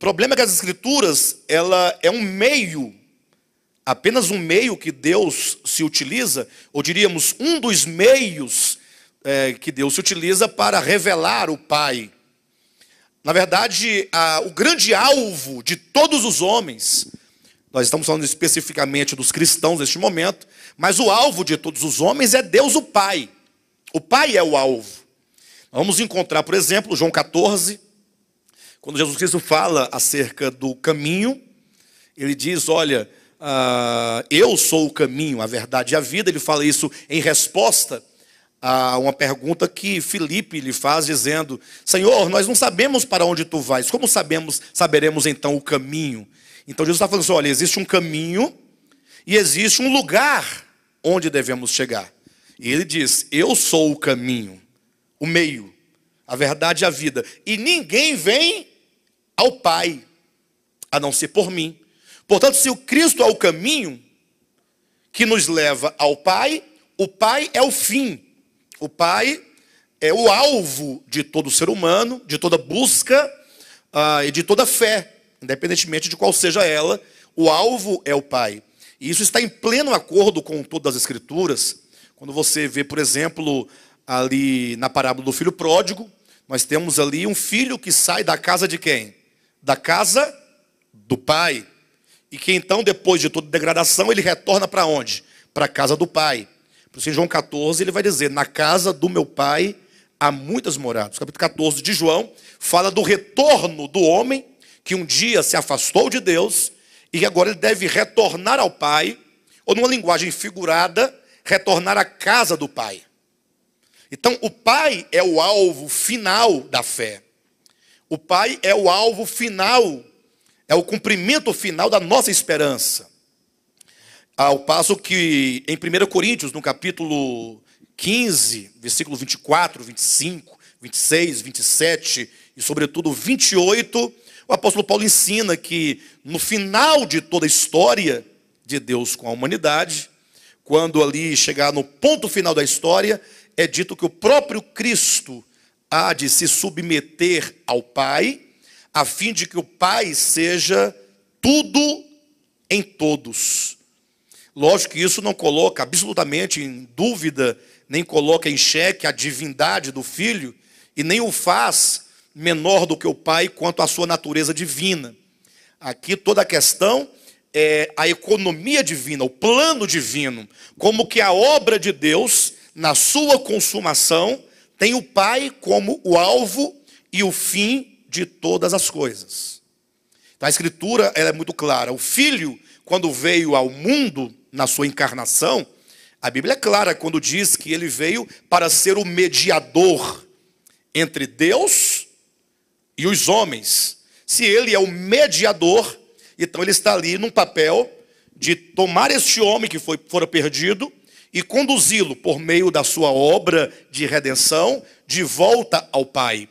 problema é que as escrituras, ela é um meio, apenas um meio que Deus se utiliza, ou diríamos, um dos meios é, que Deus se utiliza para revelar o Pai. Na verdade, a, o grande alvo de todos os homens, nós estamos falando especificamente dos cristãos neste momento, mas o alvo de todos os homens é Deus o Pai. O Pai é o alvo. Vamos encontrar, por exemplo, João 14, quando Jesus Cristo fala acerca do caminho, ele diz: Olha, uh, eu sou o caminho, a verdade e a vida. Ele fala isso em resposta a uma pergunta que Filipe lhe faz, dizendo: Senhor, nós não sabemos para onde tu vais, como sabemos, saberemos então o caminho? Então Jesus está falando assim: olha, existe um caminho e existe um lugar onde devemos chegar. E ele diz: Eu sou o caminho, o meio, a verdade e a vida, e ninguém vem ao Pai, a não ser por mim. Portanto, se o Cristo é o caminho que nos leva ao Pai, o Pai é o fim. O Pai é o alvo de todo ser humano, de toda busca ah, e de toda fé, independentemente de qual seja ela, o alvo é o Pai. E isso está em pleno acordo com todas as Escrituras. Quando você vê, por exemplo, ali na parábola do filho pródigo, nós temos ali um filho que sai da casa de quem? da casa do pai. E que então, depois de toda degradação, ele retorna para onde? Para a casa do pai. Por isso, em João 14, ele vai dizer: Na casa do meu pai há muitas moradas. capítulo 14 de João fala do retorno do homem que um dia se afastou de Deus e que agora ele deve retornar ao pai, ou numa linguagem figurada, retornar à casa do pai. Então, o pai é o alvo final da fé. O Pai é o alvo final, é o cumprimento final da nossa esperança. Ao passo que em 1 Coríntios, no capítulo 15, versículo 24, 25, 26, 27 e, sobretudo, 28, o apóstolo Paulo ensina que no final de toda a história de Deus com a humanidade, quando ali chegar no ponto final da história, é dito que o próprio Cristo há de se submeter ao Pai, a fim de que o Pai seja tudo em todos. Lógico que isso não coloca absolutamente em dúvida, nem coloca em xeque a divindade do Filho, e nem o faz menor do que o Pai quanto à sua natureza divina. Aqui toda a questão é a economia divina, o plano divino, como que a obra de Deus, na sua consumação, tem o Pai como o alvo e o fim de todas as coisas. Então, a Escritura ela é muito clara. O Filho, quando veio ao mundo na sua encarnação, a Bíblia é clara quando diz que ele veio para ser o mediador entre Deus e os homens. Se ele é o mediador, então ele está ali num papel de tomar este homem que foi, fora perdido e conduzi-lo por meio da sua obra de redenção de volta ao Pai.